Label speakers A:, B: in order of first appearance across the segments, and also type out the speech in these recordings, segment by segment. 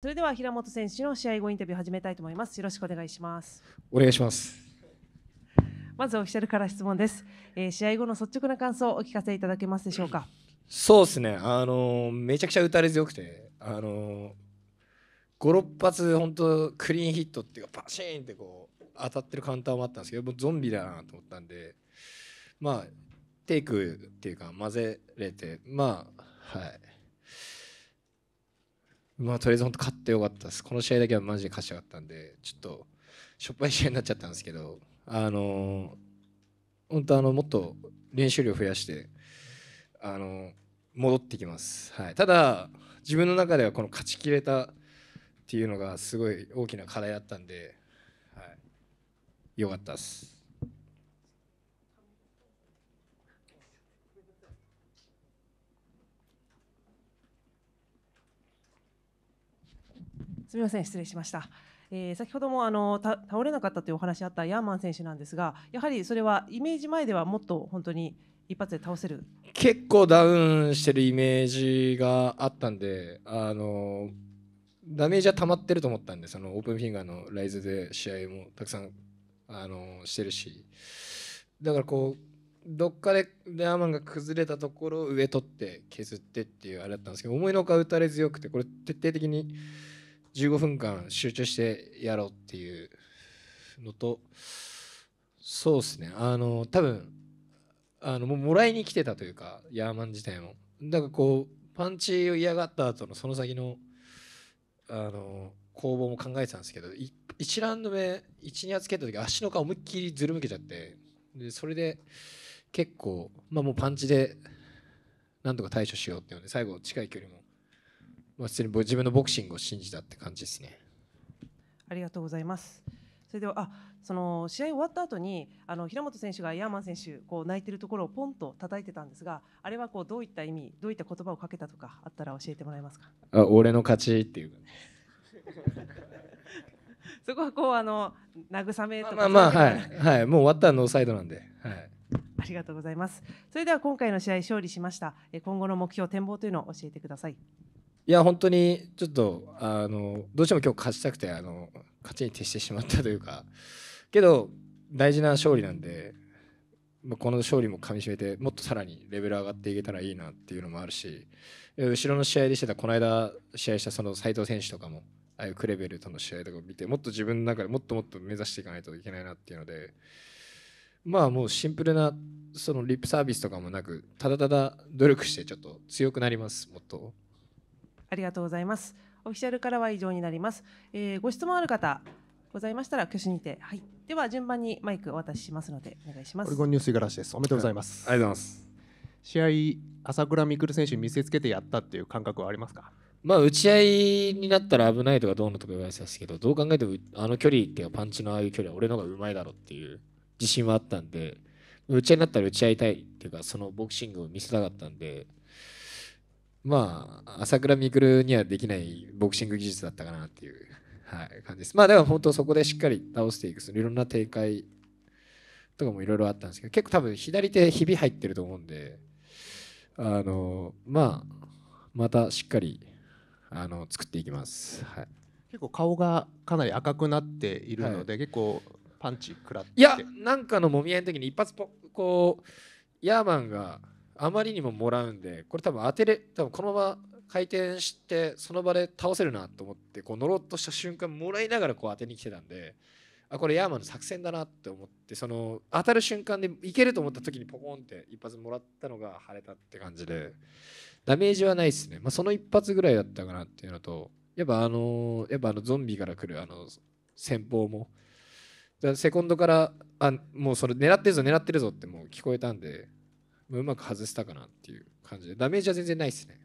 A: それでは平本選手の試合後インタビュー始めたいと思います。よろしくお願いします。
B: お願いします。
A: まずオフィシャルから質問です。えー、試合後の率直な感想をお聞かせいただけますでしょうか。
B: そうですね。あのめちゃくちゃ打たれ強くて、あの五六発本当クリーンヒットっていうかパシーンってこう当たってるカウンターもあったんですけど、もうゾンビだなと思ったんで、まあテイクっていうか混ぜれて、まあはい。まあとりあえず本当勝ってよかったです。この試合だけはマジで勝ちたかったんで、ちょっとしょっぱい試合になっちゃったんですけど、あのー、本当あのもっと練習量増やして、あのー、戻ってきます。はい、ただ、自分の中ではこの勝ちきれたっていうのがすごい大きな課題だったんで、はい、よかったです。
A: すみません、失礼しました。えー、先ほどもあの倒れなかったというお話あったヤーマン選手なんですが、やはりそれはイメージ前ではもっと本当に一発で倒せる
B: 結構ダウンしてるイメージがあったんで、あのダメージは溜まってると思ったんで、そのオープンフィンガーのライズで試合もたくさんあのしてるし、だからこう、どっかでヤーマンが崩れたところを上取って削ってっていうあれだったんですけど思いのほか打たれ強くてこれ徹底的に15分間集中してやろうっていうのとそうですねあの多分あのももらいに来てたというかヤーマン自体もだからこうパンチを嫌がった後のその先のあの攻防も考えてたんですけど1ラウンド目12発蹴った時足の顔思いっきりずるむけちゃってでそれで結構まあもうパンチでなんとか対処しようっていうので最後近い距離もまあ、に自分のボクシングを信じたって感じですね。
A: ありがとうございます。それではあその試合終わった後にあの平本選手がヤーマン選手こう泣いてるところをポンと叩いてたんですがあれはこうどういった意味どういった言葉をかけたとかあったら教えてもらえますか
B: あ俺の勝ちっていう
A: そこはこうあの慰めとかまあまあ、はい、
B: はい、もう終わったらノーサイドなんで、はい、
A: ありがとうございますそれでは今回の試合勝利しました今後の目標展望というのを教えてください
B: いや本当にちょっとあのどうしても今日勝ちたくてあの勝ちに徹してしまったというかけど大事な勝利なんで、まあ、この勝利もかみしめてもっとさらにレベル上がっていけたらいいなっていうのもあるし後ろの試合でしてたこの間試合したその斉藤選手とかもああいうクレベルとの試合とかを見てもっと自分の中でもっともっと目指していかないといけないなっていうのでまあもうシンプルなそのリップサービスとかもなくただただ努力してちょっと強くなりますもっと。
A: ありがとうございます。オフィシャルからは以上になります。えー、ご質問ある方ございましたら挙手にて、はい。では順番にマイクお渡ししますのでお願いします。オリゴンニュース五十嵐です。おめでとうございます。
C: ありがとうございます。試合朝倉未来選手見せつけてやったっていう感覚はあります
B: か？まあ、打ち合いになったら危ないとかどうのとか言われてたんですけどどう考えてもあの距離っていうパンチのああいう距離は俺の方が上手いだろっていう自信はあったんで打ち合いになったら打ち合いたいっていうかそのボクシングを見せたかったんでまあ朝倉未来にはできないボクシング技術だったかなっていう、はい、感じです。まあでも本当そこでしっかり倒していくそのいろんな展開とかもいろいろあったんですけど結構多分左手ひび入ってると思うんであのまあまたしっかりあの作っていきます。はい、
C: 結構顔がかなり赤くなっているので、はい、結構パンチ食らっていや
B: なんかのもみ合いの時に一発こうヤーマンがあまりにももらうんでこれ多分当てれ多分このまま回転してその場で倒せるなと思ってこう乗ろうとした瞬間もらいながらこう当てに来てたんであこれヤーマンの作戦だなって思ってその当たる瞬間でいけると思った時にポコンって一発もらったのが腫れたって感じでダメージはないですね、まあ、その一発ぐらいだったかなっていうのとやっぱあのやっぱあのゾンビから来るあの戦法もセコンドからあもうそれ狙ってるぞ狙ってるぞってもう聞こえたんでうまく外したかなっていう感じでダメージは全然ないですね。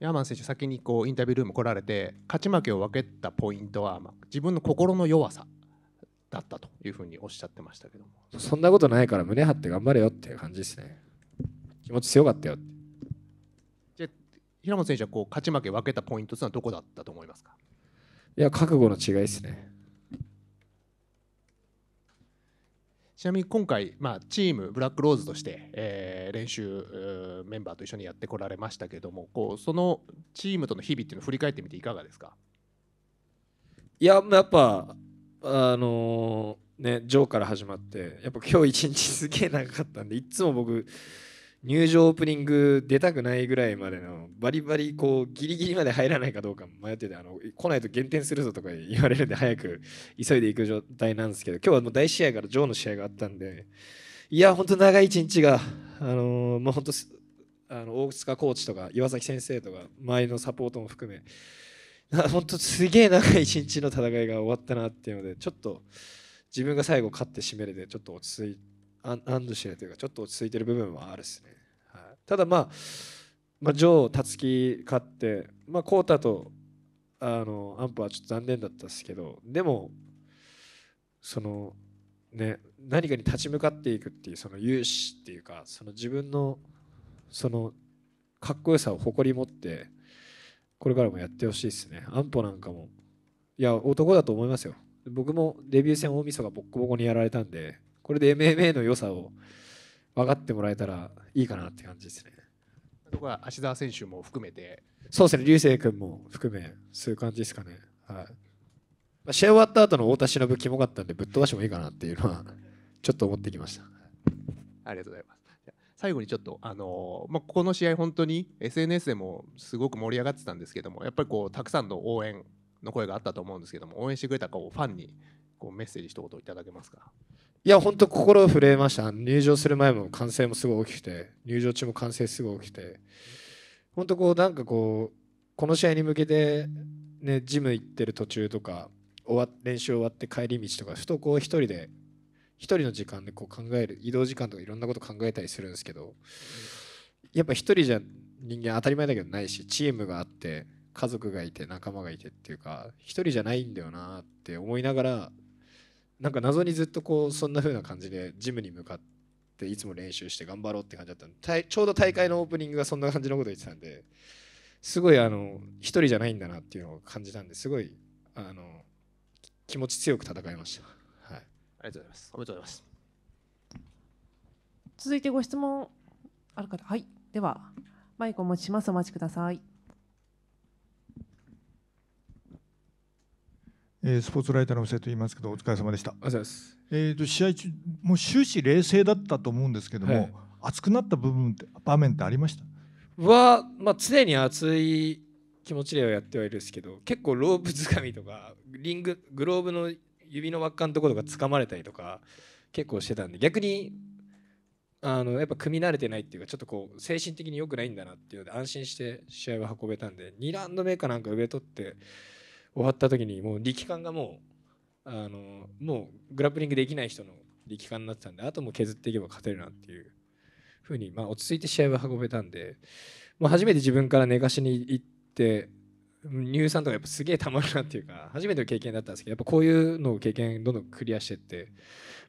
B: ヤーマン選手先にこうインタビュールーム来
C: られて勝ち負けを分けたポイントは、まあ、自分の心の弱さだったというふうにおっしゃってましたけども
B: そんなことないから胸張って頑張れよっていう感じですね気持ち強かったよ
C: じゃ平本選手はこう勝ち負け分けたポイントとはどこだったと思いますか
B: いや覚悟の違いですね
C: ちなみに今回、まあ、チームブラックローズとして、えー、練習メンバーと一緒にやってこられましたけどもこうそのチームとの日々っていうのを振り返ってみていかがですか
B: いややっぱあのー、ねジョーから始まってやっぱ今日一日すげえ長かったんでいつも僕入場オープニング出たくないぐらいまでのバリバリこうギリギリまで入らないかどうか迷っててあの来ないと減点するぞとか言われるんで早く急いでいく状態なんですけど今日はもう大試合からジョーの試合があったんでいや本当長い一日があのもう本当あの大塚コーチとか岩崎先生とか周りのサポートも含め 本当すげえ長い一日の戦いが終わったなっていうのでちょっと自分が最後勝って締めるでちょっと落ち着いて。安堵してるというかちょっと落ち着いてる部分はあるですね、はい、ただまあ、まあ、ジョー、タツ勝って、まあ、コータとあのアンプはちょっと残念だったですけどでもそのね何かに立ち向かっていくっていうその勇士っていうかその自分のそのかっこよさを誇り持ってこれからもやってほしいですね安保なんかもいや男だと思いますよ僕もデビュー戦大晦日ボッコボコにやられたんでこれで MMA の良さを分かってもらえたらいいかな
C: って感じですね。ところ芦澤選手も含めて
B: そうですね、流星君も含め、そういう感じですかね。はいまあ、試合終わった後の太田忍、キモかったんで、ぶっ飛ばしてもいいかなっていうのは、ちょっと思ってきました。
C: ありがとうございます。最後にちょっと、あのー、まあ、ここの試合、本当に SNS でもすごく盛り上がってたんですけども、やっぱりこうたくさんの応援の声があったと思うんですけども、応援してくれたこうファンにこうメッセージ一言いただけますか
B: いや本当心震えました入場する前も歓声もすごい大きくて入場中も歓声すごい大きくて本当こうなんかこうこの試合に向けてねジム行ってる途中とか終わ練習終わって帰り道とかふとこう一人で一人の時間でこう考える移動時間とかいろんなこと考えたりするんですけどやっぱ一人じゃ人間当たり前だけどないしチームがあって家族がいて仲間がいてっていうか一人じゃないんだよなって思いながらなんか謎にずっとこうそんな風な感じでジムに向かっていつも練習して頑張ろうって感じだったのちょうど大会のオープニングがそんな感じのこと言ってたんですごいあの一人じゃないんだなっていうのを感じたんですごいあの気持ち強く戦いました、はい、ありがとうございますおめでとうございます
A: 続いてご質問ある方はいではマイクをお持ちしますお待ちください
D: えー、スポーツライターの布施と言いますけどお疲れ様でした。ありがとうございます。えっ、ー、と試合中もう終始冷静だったと思うんですけども、はい、熱くなった部分って場面ってありました？
B: はまあ常に熱い気持ちではやってはいるんですけど、結構ロープ掴みとかリンググローブの指の輪っかのところが掴まれたりとか結構してたんで逆にあのやっぱ組み慣れてないっていうかちょっとこう精神的に良くないんだなっていうので安心して試合は運べたんで2ラウンド目かなんか上取って終わった時にもう力感がもうあのもうグラップリングできない人の力感になってたんであとも削っていけば勝てるなっていうふうに、まあ、落ち着いて試合は運べたんでもう初めて自分から寝かしに行って乳酸とかやっぱすげえたまるなっていうか初めての経験だったんですけどやっぱこういうのを経験どんどんクリアしていって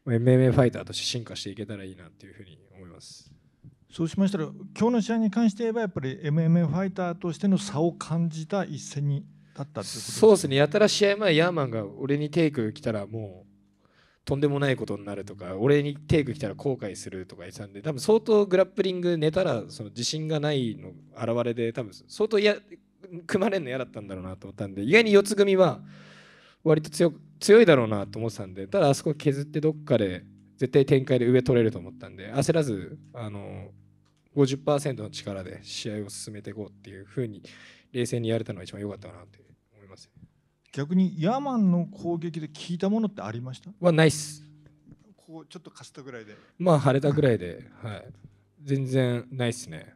B: MMA ファイターとして進化していけたらいいなっていうふうに思います。
D: そうしましたら今日の試合に関して言えばやっぱり MMA ファイターとしての差を感じた一戦に
B: だったってことすそうですねやたら試合前ヤーマンが俺にテイク来たらもうとんでもないことになるとか俺にテイク来たら後悔するとか言ってたんで多分相当グラップリング寝たらその自信がないの表れで多分相当や組まれるの嫌だったんだろうなと思ったんで意外に四つ組は割と強強いだろうなと思ってたんでただあそこ削ってどっかで絶対展開で上取れると思ったんで焦らずあの50%の力で試合を進めていこうっていうふうに冷静にやれたのが一番良かったかなって逆にヤーマンの攻撃で聞いたものってありましたはないっ
D: すこうちょっとかすったぐらいでまあ晴れたぐらいで、
B: はい、全然ないっすね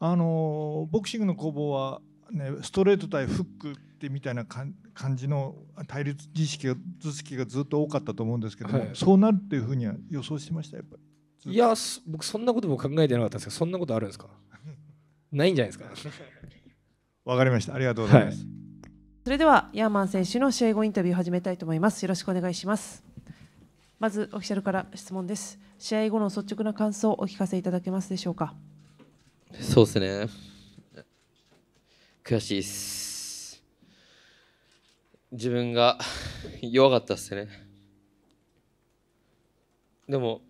D: あのボクシングの攻防は、ね、ストレート対フックってみたいな感じの対立知識が図式がずっと多かったと思うんですけども、はい、そうなるっていうふうには予想してましたやっぱりいや僕そんなことも考えてなかったんですけどそんなことあるんですか ないんじゃないですか わかりましたありがとうござ
E: います、
B: はい
A: それではヤーマン選手の試合後インタビューを始めたいと思います。よろしくお願いします。まずオフィシャルから質問です。試合後の率直な感想をお聞かせいただけますでしょうか。
E: そうですね。悔しいです。自分が弱かったですね。でも、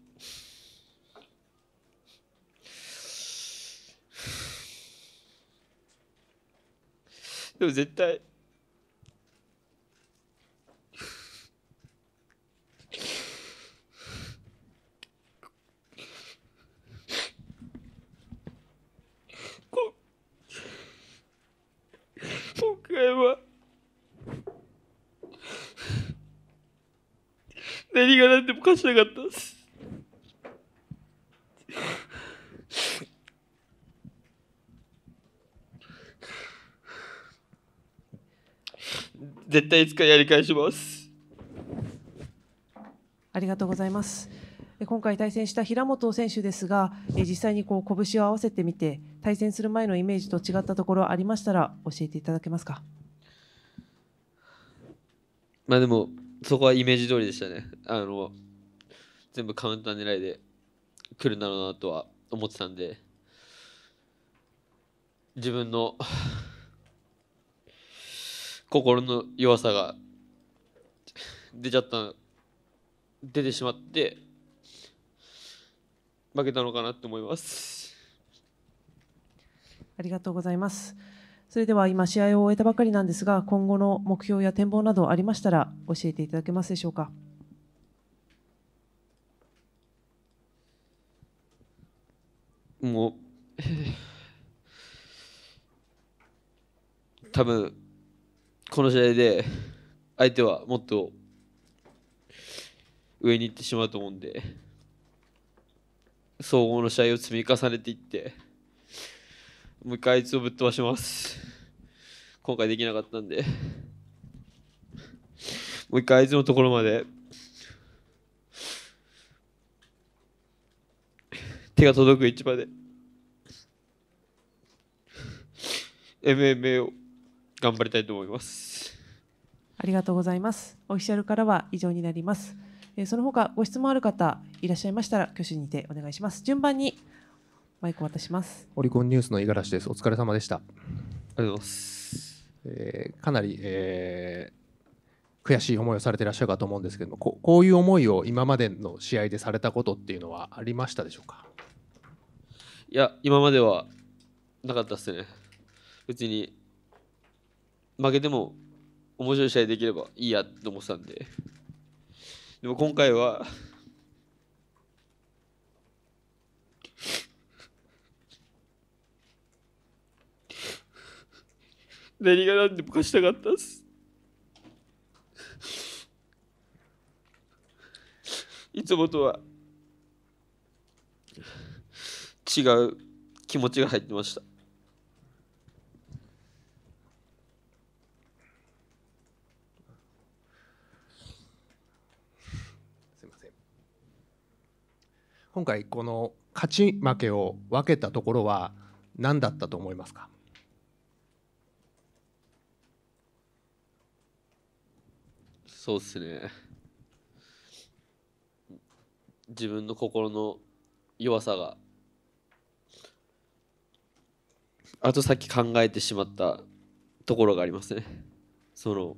E: でも絶対
D: は何が何でも勝ちなかったです。
E: 絶対いつかやり返します。
A: ありがとうございます。今回対戦した平本選手ですが、え実際にこう拳を合わせてみて対戦する前のイメージと違ったところありましたら教えていただけますか。
E: まあでもそこはイメージ通りでしたね。あの全部カウンター狙いで来るんだろうなとは思ってたんで、自分の 心の弱さが出ちゃった出てしまって負けたのかなと思います。
A: ありがとうございます。それでは今、試合を終えたばかりなんですが、今後の目標や展望などありましたら、教えていただけますでしょうか。
E: もう、多分この試合で相手はもっと上に行ってしまうと思うんで。総合の試合を積み重ねていってもう一回あいつをぶっ飛ばします今回できなかったんでもう一回あいつのところまで手が届く市場で MMA を頑張りたいと思います
A: ありがとうございますオフィシャルからは以上になりますえその他ご質問ある方いらっしゃいましたら挙手にてお願いします順番にマイクを渡します
C: オリコンニュースの五十嵐ですお疲れ様でしたありがとうございます、えー、かなり、えー、悔しい思いをされていらっしゃるかと思うんですけどもここういう思いを今までの試合でされたことっていうのはありましたでしょうか
E: いや今まではなかったですね別に負けても面白い試合できればいいやと思ってたんででも今回は何が何でも貸したかったっす。いつもとは違う気持ちが入ってました。
C: 今回この勝ち負けを分けたところは何だったと思いますか
E: そうですね自分の心の弱さがあとさっき考えてしまったところがありますねその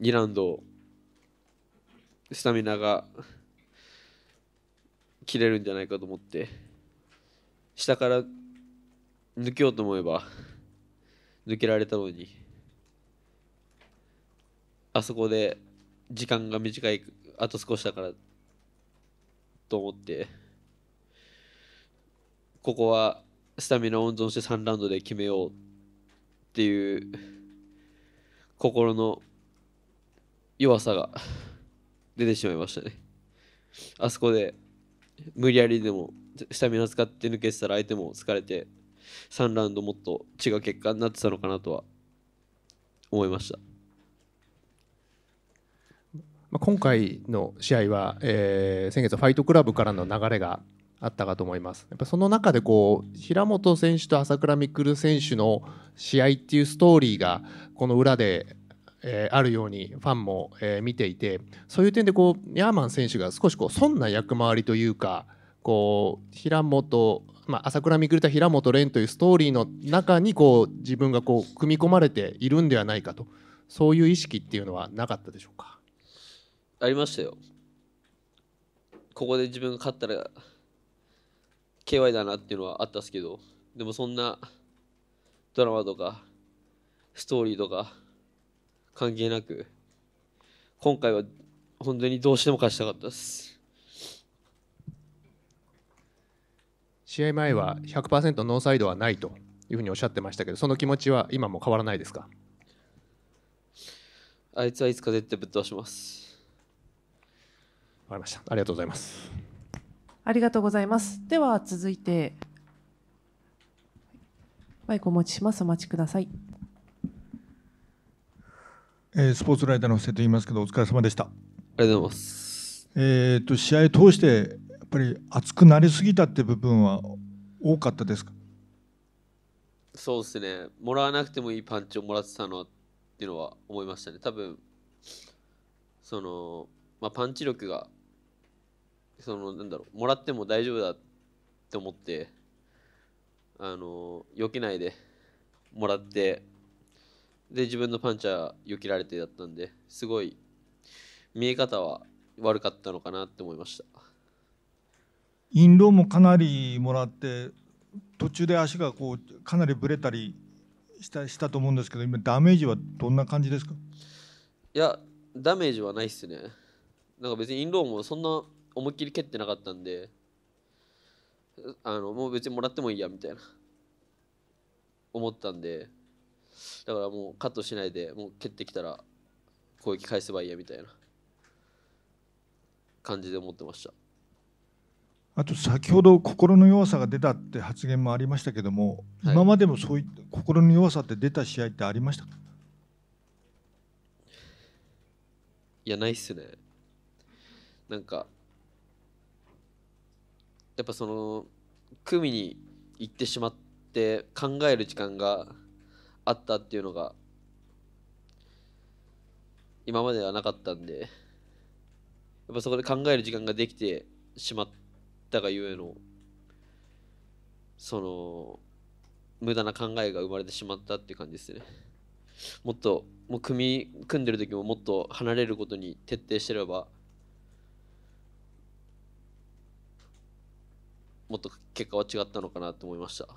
E: 2ラウンドスタミナが切れるんじゃないかと思って下から抜けようと思えば抜けられたのにあそこで時間が短いあと少しだからと思ってここはスタミナ温存して3ラウンドで決めようっていう心の弱さが出てしまいましたねあそこで無理やりでもスタミナ使って抜けてたら相手も疲れて3ラウンドもっと違う結果になってたのかなとは思いました。
C: まあ、今回の試合は、えー、先月ファイトクラブからの流れがあったかと思います。やっぱその中でこう平本選手と朝倉未来選手の試合っていうストーリーがこの裏でえー、あるようにファンも、えー、見ていてそういう点でこうヤーマン選手が少しこう損な役回りというかこう平本、まあ、朝倉未来と平本蓮というストーリーの中にこう自分がこう組み込まれているんではないかとそういう意識っていうのはなかったでしょうか
E: ありましたよ。ここで自分が勝ったら KY だなっていうのはあったっすけどでもそんなドラマとかストーリーとか関係なく、今回は本当にどうしても勝ちたかったです。
C: 試合前は100%ノーサイドはないというふうにおっしゃってましたけど、その気持ちは今
E: も変わらないですかあいつはいつか絶対ぶっ倒します。わかりました。ありがとうございます。
A: ありがとうございます。では続いて、マイクお持ちします。お待ちください。
D: えー、スポーツライターの布施と言いますけど、お疲れ様でした。あ
E: りがとうございます。
D: えっと、試合通して、やっぱり熱くなりすぎたって部分は多かったですか
E: そうですね、もらわなくてもいいパンチをもらってたのっていうのは思いましたね。多分その、まあ、パンチ力が、その、なんだろう、もらっても大丈夫だって思って、あの、避けないでもらって、で、自分のパンチャー避けられてだったんで、すごい、見え方は悪かったのかなって思いました。
D: インローもかなりもらって、途中で足がこうかなりぶれたりしたしたと思うんですけど、今、ダメージはどんな感じですか
E: いや、ダメージはないっすね。なんか別にインローもそんな思いっきり蹴ってなかったんで、あのもう別にもらってもいいやみたいな思ったんで。だからもうカットしないでもう蹴ってきたら攻撃返せばいいやみたいな感じで思ってました
D: あと先ほど心の弱さが出たって発言もありましたけども、はい、今までもそういった心の弱さって出た試合ってありましたか
E: いやないっすねなんかやっぱその組に行ってしまって考える時間があったっていうのが今まではなかったんでやっぱそこで考える時間ができてしまったがゆえのその無駄な考えが生まれてしまったっていう感じですねもっともう組み組んでる時ももっと離れることに徹底してればもっと結果は違ったのかなと思いました。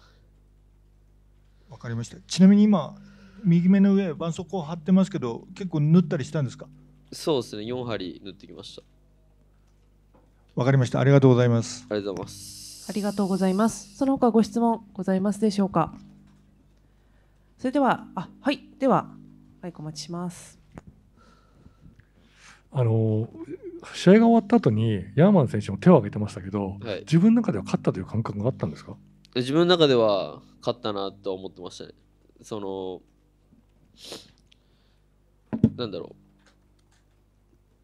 D: わかりました。ちなみに今右目の上絆創膏貼ってますけど、結構縫ったりしたんですか？
E: そうですね、4針縫ってきました。
D: わかりました。ありがとうございます。ありがとうございます。あ
A: りがとうございます。その他ご質問ございますでしょうか。それでは、あ、はい、では、はい、お待ちします。
B: あの
D: 試合が終わった後にヤーマン選手も手を挙げてましたけど、はい、自分の中では勝ったという感覚があったんですか
E: 自分の中では勝ったなと思ってましたね。その、なんだろ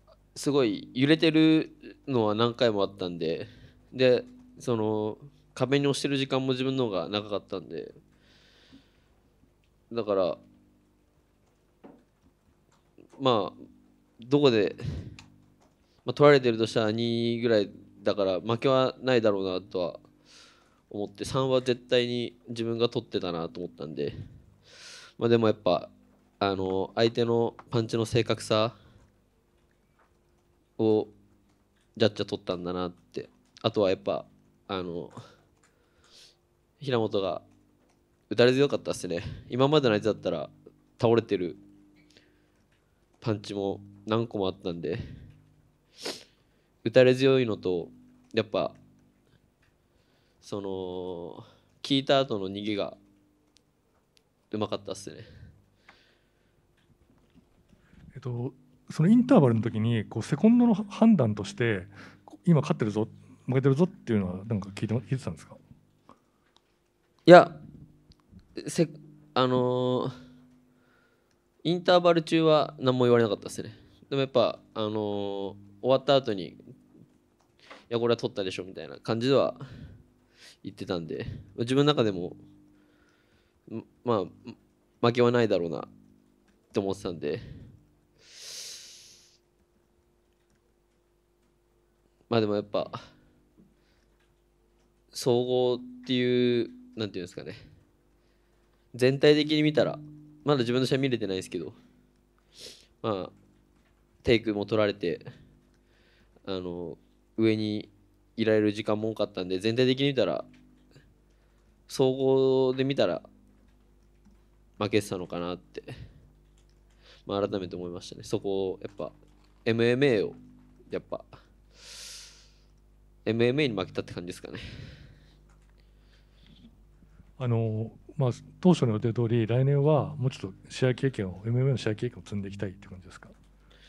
E: う。すごい揺れてるのは何回もあったんで、で、その、壁に押してる時間も自分の方が長かったんで、だから、まあ、どこで、まあ、取られてるとしたら2位ぐらいだから負けはないだろうなとは思って3は絶対に自分が取ってたなと思ったんで、まあ、でもやっぱあの相手のパンチの正確さをジャッジは取ったんだなってあとはやっぱあの平本が打たれ強かったっすね今までのやつだったら倒れてるパンチも何個もあったんで打たれ強いのとやっぱその聞いた後の逃げがうまかったっすね。
D: えっと、そのインターバルの時にこうセコンドの判断として今勝ってるぞ負けてるぞっていうのはなんか聞いて聞いてた
E: んですかいやせあのー、インターバル中は何も言われなかったですねでもやっぱあのー、終わった後にいやこれは取ったでしょみたいな感じでは言ってたんで、自分の中でも、まあ、負けはないだろうなって思ってたんで、まあでもやっぱ、総合っていう、なんていうんですかね、全体的に見たら、まだ自分の試合見れてないですけど、まあ、テイクも取られて、あの、上にいられる時間も多かったんで、全体的に見たら、総合で見たら、負けてたのかなって、まあ、改めて思いましたね。そこを、やっぱ、MMA を、やっぱ、MMA に負けたって感じですかね。
D: あのまあ、当初の予定通り、来年はもうちょっと試合経験を、MMA の試合経験を積んでいきたいって感じですか、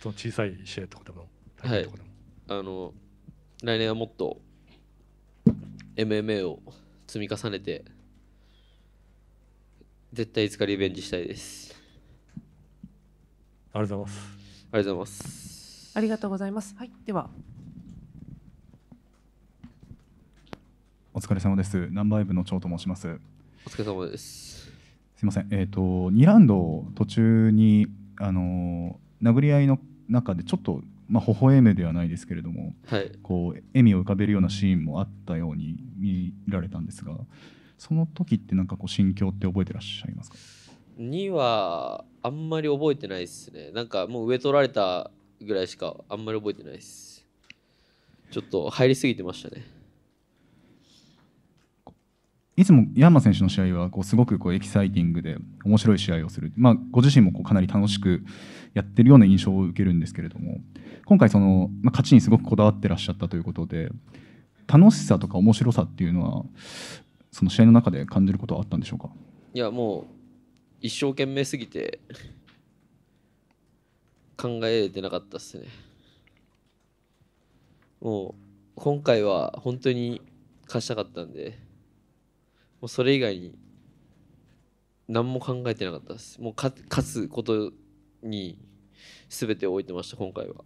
D: その小さい試合とかでも、
E: はい、あの来年はもっと MMA を積み重ねて絶対いつかリベンジしたいですありがとうございますありがとうございます
A: ありがとうございますはいでは
E: お疲
D: れ
B: 様ですナンバーイブの長と申します
E: お疲れ様ですす
B: いませんえっ、ー、と2ラウンド途中にあの殴り合いの中でちょっとまあ、微笑むではないですけれども、はい、こう笑みを浮かべるようなシーンもあったように見られたんですがその時ってなんかこう心境って覚えてらっしゃいますか
E: ?2 はあんまり覚えてないですねなんかもう上取られたぐらいしかあんまり覚えてないですちょっと入りすぎてましたね
B: いつも山選手の試合はこうすごくこうエキサイティングで面白い試合をする、まあ、ご自身もこうかなり楽しくやってるような印象を受けるんですけれども今回その、まあ、勝ちにすごくこだわってらっしゃったということで楽しさとか面白さっていうのはその試合の中で感じることはあったんでしょうか
E: いやもう一生懸命すぎて 考えてなかったっすねもう今回は本当に貸したかったんで。うそれ以外に何も考えてなかったですもう勝つことに全てを置いてました今回は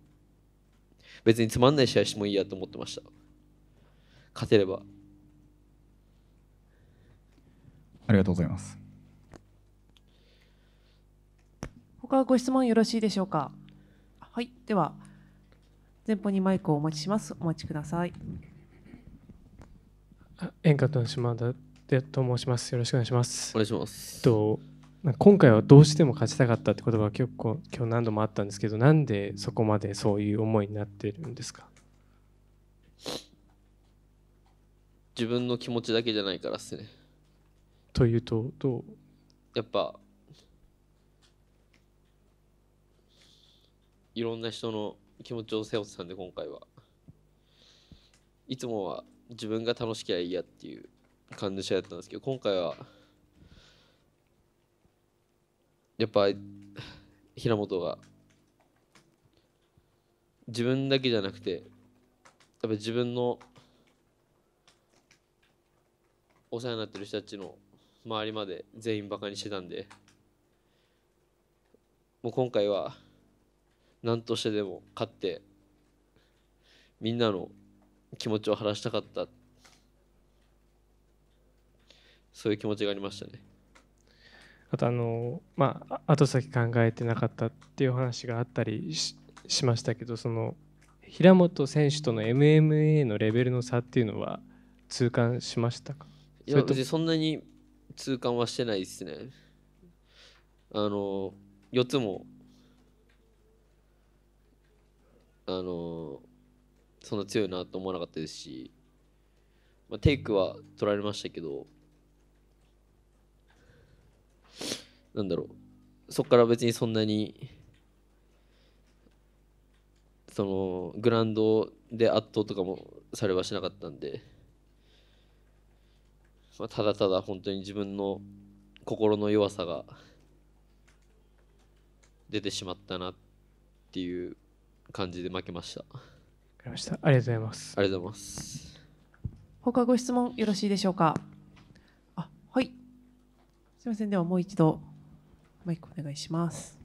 E: 別につまんない試合してもいいやと思ってました勝てれば
D: ありがとうございます
A: 他ご質問よろしいでしょうかはいでは前方にマイクをお持ちしますお待ちください演
B: 歌の島田でと申します。よろしくお願いします。お願いします。と今回はどうしても勝ちたかったって言葉が結構今日何度もあったんですけど、なんでそこまでそういう思いになってるんですか。
E: 自分の気持ちだけじゃないからっすね。
B: というとどう。
E: やっぱ。いろんな人の気持ちを背負ってたんで今回はいつもは自分が楽しきゃいいやっていう感じ試合だったんですけど今回はやっぱ平本が自分だけじゃなくてやっぱ自分のお世話になってる人たちの周りまで全員バカにしてたんでもう今回は何としてでも勝ってみんなの気持ちを晴らしたかったそういう気持ちがありましたね。
B: あとあのまあ後先考えてなかったっていう話があったりしましたけどその平本選手との MMA のレベルの差っていうのは痛感しまし
E: たかいや別にそんなに痛感はしてないですね。あの4つもあのそんな強いなと思わなかったですし、まあ、テイクは取られましたけどなんだろうそこから別にそんなにそのグラウンドで圧倒とかもされはしなかったんで、まあ、ただただ本当に自分の心の弱さが出てしまったなっていう感じで負けました。かりました。ありがとうございます。ありがとうございます。
A: 他ご質問よろしいでしょうか。あ、はい。すみません。ではもう一度。マイクお願いします。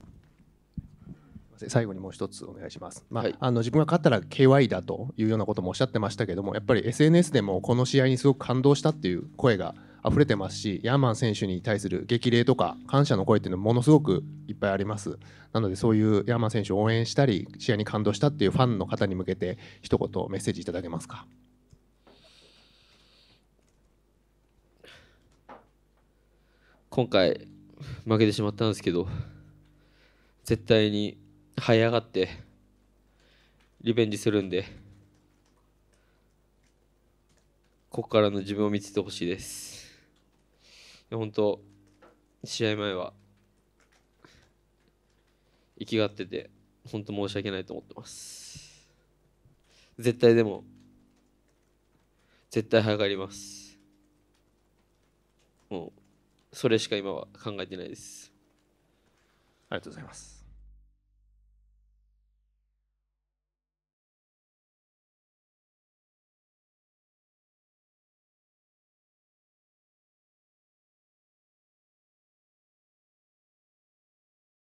C: 最後にもう一つお願いします、まあ、はい、あの自分が勝ったら KY だというようなこともおっしゃってましたけどもやっぱり SNS でもこの試合にすごく感動したっていう声が溢れてますしヤーマン選手に対する激励とか感謝の声っていうのものすごくいっぱいありますなのでそういうヤーマン選手を応援したり試合に感動したっていうファンの方に向けて一言メッセージいただけますか
E: 今回負けてしまったんですけど絶対に這い上がってリベンジするんでここからの自分を見せてほしいです本当試合前は生きがってて本当申し訳ないと思ってます絶対でも絶対はがりますもうそれしか今は考えてないです。ありがとうございます。